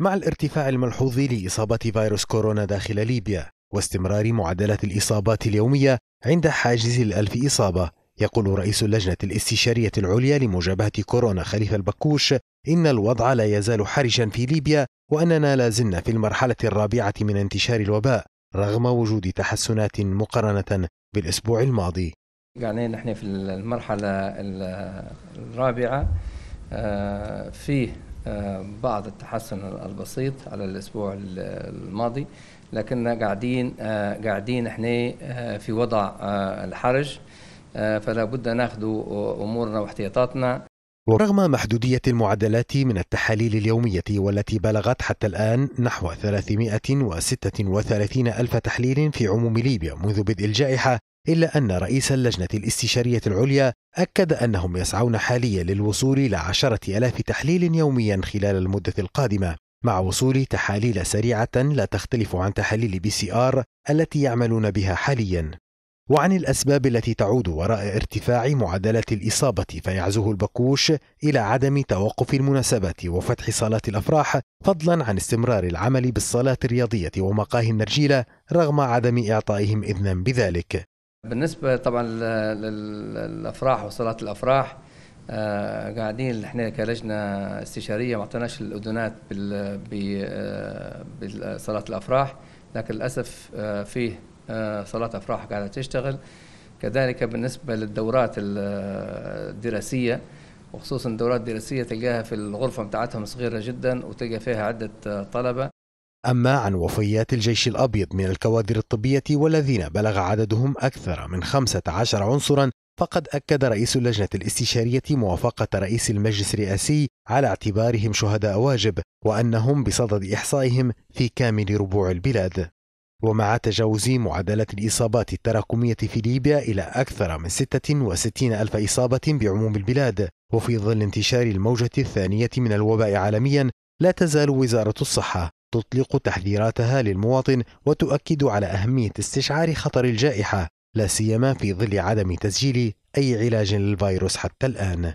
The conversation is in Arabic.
مع الارتفاع الملحوظ لإصابة فيروس كورونا داخل ليبيا واستمرار معدلات الإصابات اليومية عند حاجز الألف إصابة يقول رئيس اللجنة الاستشارية العليا لمجابهة كورونا خليفة البكوش إن الوضع لا يزال حرجا في ليبيا وأننا لا زلنا في المرحلة الرابعة من انتشار الوباء رغم وجود تحسنات مقارنة بالأسبوع الماضي يعني نحن في المرحلة الرابعة آه، فيه بعض التحسن البسيط على الاسبوع الماضي لكننا قاعدين قاعدين احنا في وضع الحرج فلا بد ناخذ امورنا واحتياطاتنا ورغم محدودية المعدلات من التحاليل اليومية والتي بلغت حتى الآن نحو 336 ألف تحليل في عموم ليبيا منذ بدء الجائحة إلا أن رئيس اللجنة الاستشارية العليا أكد أنهم يسعون حاليا للوصول إلى عشرة ألاف تحليل يوميا خلال المدة القادمة مع وصول تحاليل سريعة لا تختلف عن تحاليل بي سي آر التي يعملون بها حاليا وعن الأسباب التي تعود وراء ارتفاع معدلات الإصابة فيعزوه البكوش إلى عدم توقف المناسبات وفتح صالات الأفراح فضلا عن استمرار العمل بالصالات الرياضية ومقاهي النرجيلة رغم عدم إعطائهم إذنا بذلك بالنسبة طبعا للأفراح وصلاة الأفراح آه، قاعدين احنا كلجنة استشارية ما اعطيناش الأذونات بصلاة الأفراح لكن للأسف آه، فيه صلاة أفراح قاعدة تشتغل كذلك بالنسبة للدورات الدراسية وخصوصا الدورات الدراسية تلقاها في الغرفة بتاعتهم صغيرة جدا وتلقى فيها عدة آه، طلبة أما عن وفيات الجيش الأبيض من الكوادر الطبية والذين بلغ عددهم أكثر من 15 عنصرا فقد أكد رئيس اللجنة الاستشارية موافقة رئيس المجلس الرئاسي على اعتبارهم شهداء واجب وأنهم بصدد إحصائهم في كامل ربوع البلاد ومع تجاوز معدلة الإصابات التراكمية في ليبيا إلى أكثر من 66 ألف إصابة بعموم البلاد وفي ظل انتشار الموجة الثانية من الوباء عالميا لا تزال وزارة الصحة تطلق تحذيراتها للمواطن وتؤكد على أهمية استشعار خطر الجائحة لا سيما في ظل عدم تسجيل أي علاج للفيروس حتى الآن